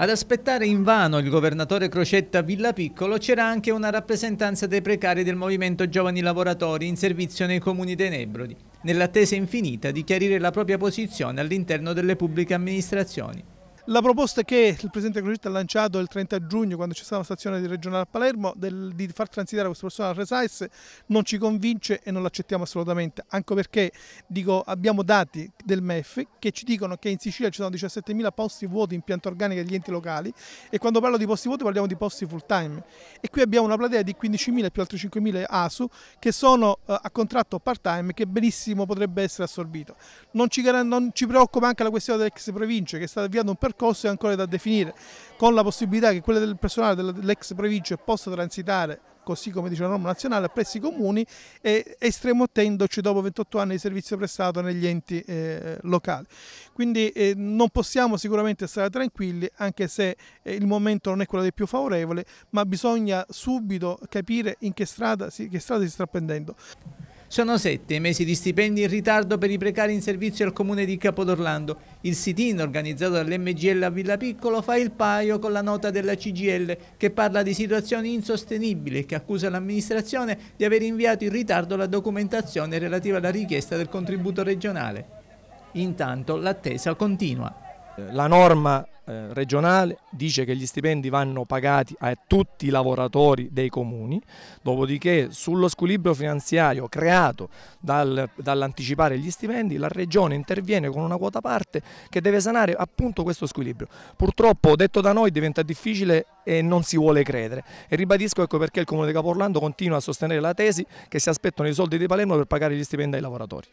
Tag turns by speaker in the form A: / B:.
A: Ad aspettare invano il governatore Crocetta Villa Piccolo c'era anche una rappresentanza dei precari del movimento Giovani Lavoratori in servizio nei comuni dei Nebrodi, nell'attesa infinita di chiarire la propria posizione all'interno delle pubbliche amministrazioni.
B: La proposta che il Presidente Crocetta ha lanciato il 30 giugno quando c'è stata la stazione regionale a Palermo del, di far transitare questo personale al Resais non ci convince e non l'accettiamo assolutamente, anche perché dico, abbiamo dati del MEF che ci dicono che in Sicilia ci sono 17.000 posti vuoti in pianta organica degli enti locali e quando parlo di posti vuoti parliamo di posti full time e qui abbiamo una platea di 15.000 più altri 5.000 ASU che sono eh, a contratto part time che benissimo potrebbe essere assorbito. Non ci, non ci preoccupa anche la questione delle ex province che è stato avviato un percorso percorso ancora da definire, con la possibilità che quelle del personale dell'ex provincia possa transitare così come dice la norma nazionale, presso i comuni e estremotendoci dopo 28 anni di servizio prestato negli enti eh, locali. Quindi eh, non possiamo sicuramente stare tranquilli, anche se eh, il momento non è quello dei più favorevoli, ma bisogna subito capire in che strada si, che strada si sta prendendo. Sono sette i mesi di
A: stipendi in ritardo per i precari in servizio al comune di Capodorlando. Il sit-in organizzato dall'MGL a Villa Piccolo fa il paio con la nota della CGL che parla di situazioni insostenibili e che accusa l'amministrazione di aver inviato in ritardo la documentazione relativa alla richiesta del contributo regionale. Intanto l'attesa continua.
C: La norma eh, regionale dice che gli stipendi vanno pagati a tutti i lavoratori dei comuni, dopodiché sullo squilibrio finanziario creato dal, dall'anticipare gli stipendi la regione interviene con una quota parte che deve sanare appunto questo squilibrio. Purtroppo detto da noi diventa difficile e non si vuole credere e ribadisco ecco perché il comune di Caporlando continua a sostenere la tesi che si aspettano i soldi di Palermo per pagare gli stipendi ai lavoratori.